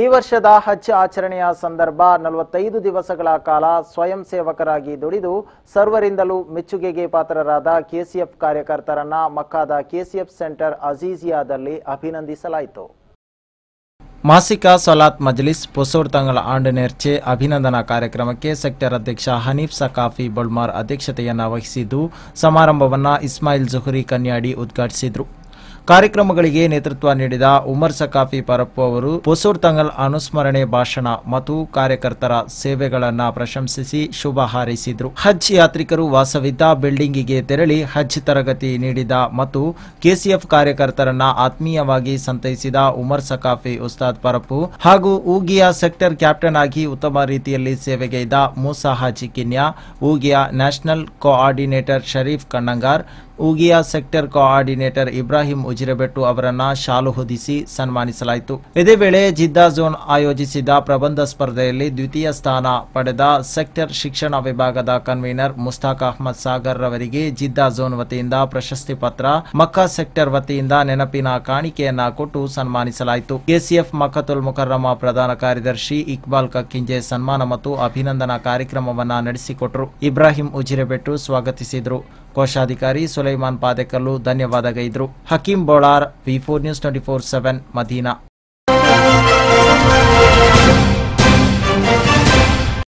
ಈ ವರ್ಷದ ಹಜ್ ಆಚರಣೆಯ ಸಂದರ್ಭ ನಲವತ್ತೈದು ದಿವಸಗಳ ಕಾಲ ಸ್ವಯಂ ಸೇವಕರಾಗಿ ದುಡಿದು ಸರ್ವರಿಂದಲೂ ಮೆಚ್ಚುಗೆಗೆ ಪಾತ್ರರಾದ ಕೆಸಿಎಫ್ ಕಾರ್ಯಕರ್ತರನ್ನ ಮಕ್ಕಾದ ಕೆಸಿಎಫ್ ಸೆಂಟರ್ ಅಜೀಜಿಯಾದಲ್ಲಿ ಅಭಿನಂದಿಸಲಾಯಿತು ಮಾಸಿಕ ಸಲಾತ್ ಮಜ್ಲಿಸ್ ಪೊಸೋರ್ ತಂಗಳ ಆಂಡ ನೇರ್ಚೆ ಅಭಿನಂದನಾ ಕಾರ್ಯಕ್ರಮಕ್ಕೆ ಸೆಕ್ಟರ್ ಅಧ್ಯಕ್ಷ ಹನೀಫ್ ಸಕಾಫಿ ಬುಲ್ಮಾರ್ ಅಧ್ಯಕ್ಷತೆಯನ್ನು ವಹಿಸಿದ್ದು ಸಮಾರಂಭವನ್ನು ಇಸ್ಮಾಯಿಲ್ ಜುಹರಿ ಕನ್ಯಾಡಿ ಉದ್ಘಾಟಿಸಿದರು ಕಾರ್ಯಕ್ರಮಗಳಿಗೆ ನೇತೃತ್ವ ನೀಡಿದ ಉಮರ್ ಸಕಾಫಿ ಪರಪ್ಪು ಅವರು ಪೊಸೂರ್ ತಂಗಲ್ ಅನುಸ್ಮರಣೆ ಭಾಷಣ ಮತ್ತು ಕಾರ್ಯಕರ್ತರ ಸೇವೆಗಳನ್ನು ಪ್ರಶಂಸಿಸಿ ಶುಭ ಹಾರೈಸಿದರು ಹಜ್ ಯಾತ್ರಿಕರು ವಾಸವಿದ್ದ ಬಿಲ್ಡಿಂಗಿಗೆ ತೆರಳಿ ಹಜ್ ತರಗತಿ ನೀಡಿದ ಮತ್ತು ಕೆಸಿಎಫ್ ಕಾರ್ಯಕರ್ತರನ್ನ ಆತ್ಮೀಯವಾಗಿ ಸಂತೈಸಿದ ಉಮರ್ ಸಕಾಫಿ ಉಸ್ತಾದ್ ಪರಪ್ಪು ಹಾಗೂ ಊಗಿಯ ಸೆಕ್ಟರ್ ಕ್ಯಾಪ್ಟನ್ ಆಗಿ ಉತ್ತಮ ರೀತಿಯಲ್ಲಿ ಸೇವೆಗೈದ ಮೂಸಾ ಹಾಜಿ ಕಿನ್ಯಾ ಊಗಿಯ ನ್ಯಾಷನಲ್ ಕೋಆರ್ಡಿನೇಟರ್ ಶರೀಫ್ ಕಣ್ಣಂಗಾರ್ ಉಗಿಯಾ ಸೆಕ್ಟರ್ ಕೋಆರ್ಡಿನೇಟರ್ ಇಬ್ರಾಹಿಂ ಉಜಿರಬೆಟ್ಟು ಅವರನ್ನ ಶಾಲು ಹೊದಿಸಿ ಸನ್ಮಾನಿಸಲಾಯಿತು ಇದೇ ವೇಳೆ ಜಿದ್ದಾ ಝೋನ್ ಆಯೋಜಿಸಿದ ಪ್ರಬಂಧ ಸ್ಪರ್ಧೆಯಲ್ಲಿ ದ್ವಿತೀಯ ಸ್ಥಾನ ಪಡೆದ ಸೆಕ್ಟರ್ ಶಿಕ್ಷಣ ವಿಭಾಗದ ಕನ್ವೀನರ್ ಮುಸ್ತಾಕ್ ಅಹ್ಮದ್ ಸಾಗರ್ ರವರಿಗೆ ಜಿದ್ದಾ ಝೋನ್ ವತಿಯಿಂದ ಪ್ರಶಸ್ತಿ ಪತ್ರ ಮಕ್ಕಾ ಸೆಕ್ಟರ್ ವತಿಯಿಂದ ನೆನಪಿನ ಕಾಣಿಕೆಯನ್ನ ಕೊಟ್ಟು ಸನ್ಮಾನಿಸಲಾಯಿತು ಕೆಸಿಎಫ್ ಮಕ್ಕತುಲ್ ಮುಕರ್ರಮ ಪ್ರಧಾನ ಕಾರ್ಯದರ್ಶಿ ಇಕ್ಬಾಲ್ ಕಕ್ಕಿಂಜೆ ಸನ್ಮಾನ ಮತ್ತು ಅಭಿನಂದನಾ ಕಾರ್ಯಕ್ರಮವನ್ನ ನಡೆಸಿಕೊಟ್ಟರು ಇಬ್ರಾಹಿಂ ಉಜಿರೆಬೆಟ್ಟು ಸ್ವಾಗತಿಸಿದರು ಕೋಶಾಧಿಕಾರಿ ಸುಲೈಮಾನ್ ಪಾದೆಕಲ್ಲು ಧನ್ಯವಾದಗೈದ್ರು Hakeem Bolar V four news twenty four seven Madina